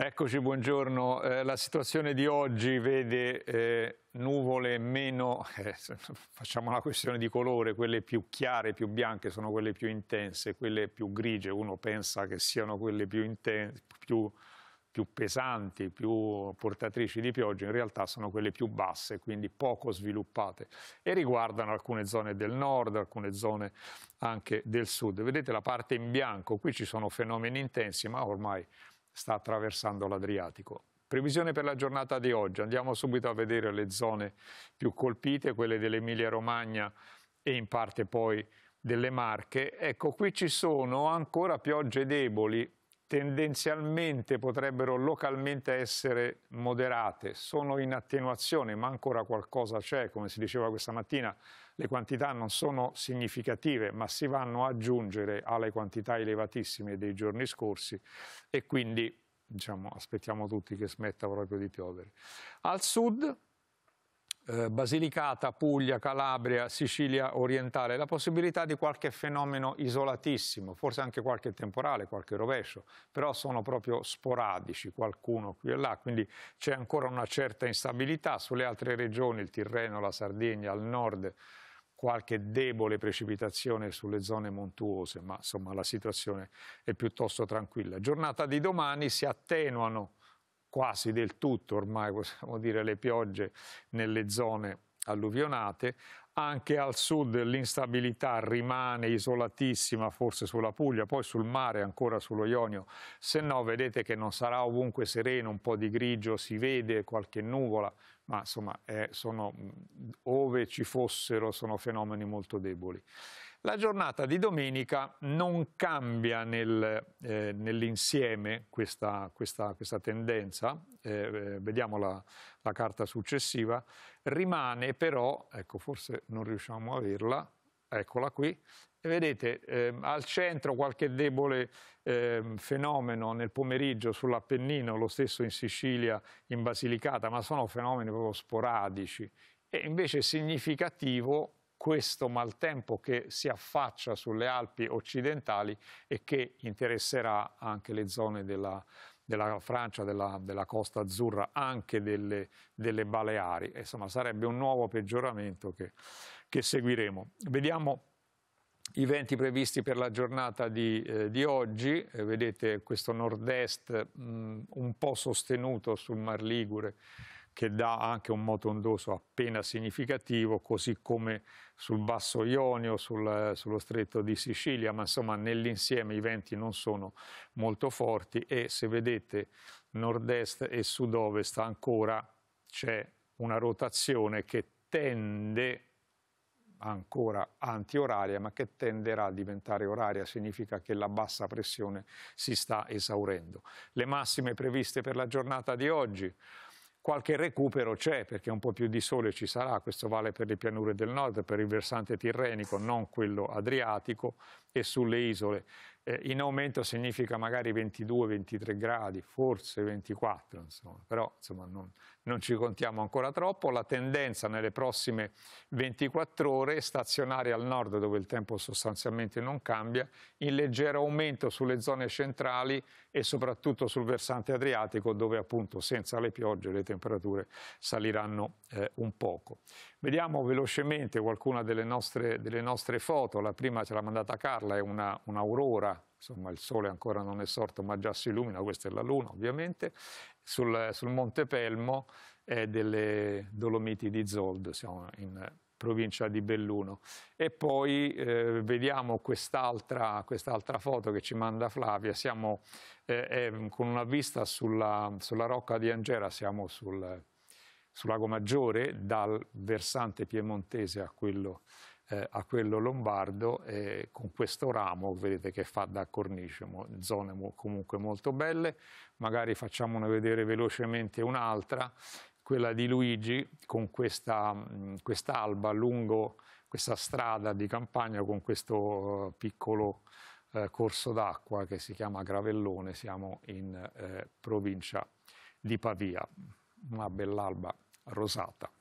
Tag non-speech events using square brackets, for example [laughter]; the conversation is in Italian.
Eccoci, buongiorno. Eh, la situazione di oggi vede eh, nuvole meno, [laughs] eh, facciamo una questione di colore, quelle più chiare, più bianche sono quelle più intense, quelle più grigie, uno pensa che siano quelle più, più, più pesanti, più portatrici di pioggia, in realtà sono quelle più basse, quindi poco sviluppate e riguardano alcune zone del nord, alcune zone anche del sud. Vedete la parte in bianco, qui ci sono fenomeni intensi, ma ormai sta attraversando l'Adriatico. Previsione per la giornata di oggi, andiamo subito a vedere le zone più colpite, quelle dell'Emilia Romagna e in parte poi delle Marche. Ecco, qui ci sono ancora piogge deboli, tendenzialmente potrebbero localmente essere moderate, sono in attenuazione, ma ancora qualcosa c'è, come si diceva questa mattina, le quantità non sono significative, ma si vanno ad aggiungere alle quantità elevatissime dei giorni scorsi e quindi diciamo, aspettiamo tutti che smetta proprio di piovere. Al sud eh, Basilicata, Puglia, Calabria, Sicilia orientale, la possibilità di qualche fenomeno isolatissimo, forse anche qualche temporale, qualche rovescio, però sono proprio sporadici, qualcuno qui e là, quindi c'è ancora una certa instabilità. Sulle altre regioni, il Tirreno, la Sardegna, al nord, qualche debole precipitazione sulle zone montuose, ma insomma la situazione è piuttosto tranquilla. Giornata di domani si attenuano quasi del tutto ormai [laughs] possiamo dire le piogge nelle zone alluvionate, anche al sud l'instabilità rimane isolatissima, forse sulla Puglia, poi sul mare, ancora sullo Ionio, se no vedete che non sarà ovunque sereno, un po' di grigio si vede, qualche nuvola, ma insomma eh, sono, ove ci fossero sono fenomeni molto deboli. La giornata di domenica non cambia nel, eh, nell'insieme questa, questa, questa tendenza, eh, eh vediamo la, la, carta successiva, rimane però, ecco forse non riusciamo a averla, eccola qui, vedete eh, al centro qualche debole eh, fenomeno nel pomeriggio sull'Appennino, lo stesso in Sicilia, in Basilicata, ma sono fenomeni proprio sporadici. E invece è significativo questo maltempo che si affaccia sulle Alpi occidentali e che interesserà anche le zone della Sicilia della Francia, della, della Costa Azzurra, anche delle, delle Baleari. Insomma, sarebbe un nuovo peggioramento che, che seguiremo. Vediamo i venti previsti per la giornata di, eh, di oggi, eh, vedete questo nord-est mm, un po' sostenuto sul Mar Ligure che dà anche un moto ondoso appena significativo, così come sul Basso Ionio, sul, sullo stretto di Sicilia, ma insomma nell'insieme i venti non sono molto forti e se vedete nord-est e sud-ovest ancora c'è una rotazione che tende ancora anti-oraria, ma che tenderà a diventare oraria, significa che la bassa pressione si sta esaurendo. Le massime previste per la giornata di oggi, qualche recupero c'è perché un po' più di sole ci sarà, questo vale per le pianure del nord, per il versante tirrenico, non quello adriatico e sulle isole eh, in aumento significa magari 22-23 gradi, forse 24, insomma. però insomma, non, non, ci contiamo ancora troppo. La tendenza nelle prossime 24 ore è stazionaria al nord dove il tempo sostanzialmente non cambia, in leggero aumento sulle zone centrali e soprattutto sul versante adriatico dove appunto senza le piogge le temperature saliranno eh, un poco. Vediamo velocemente qualcuna delle nostre, delle nostre, foto, la prima ce l'ha mandata Carla, è un'aurora insomma il sole ancora non è sorto ma già si illumina, questa è la luna ovviamente, sul, sul Monte Pelmo e delle Dolomiti di Zold, siamo in provincia di Belluno. E poi eh, vediamo quest'altra, quest'altra foto che ci manda Flavia, siamo eh, con una vista sulla, sulla, rocca di Angera, siamo sul, sul lago Maggiore, dal versante piemontese a quello eh, a quello lombardo eh, con questo ramo vedete che fa da cornice, zone mo comunque molto belle, magari facciamone vedere velocemente un'altra, quella di Luigi con questa mm, quest alba lungo questa strada di campagna con questo eh, piccolo eh, corso d'acqua che si chiama Gravellone, siamo in eh, provincia di Pavia, una bell'alba rosata.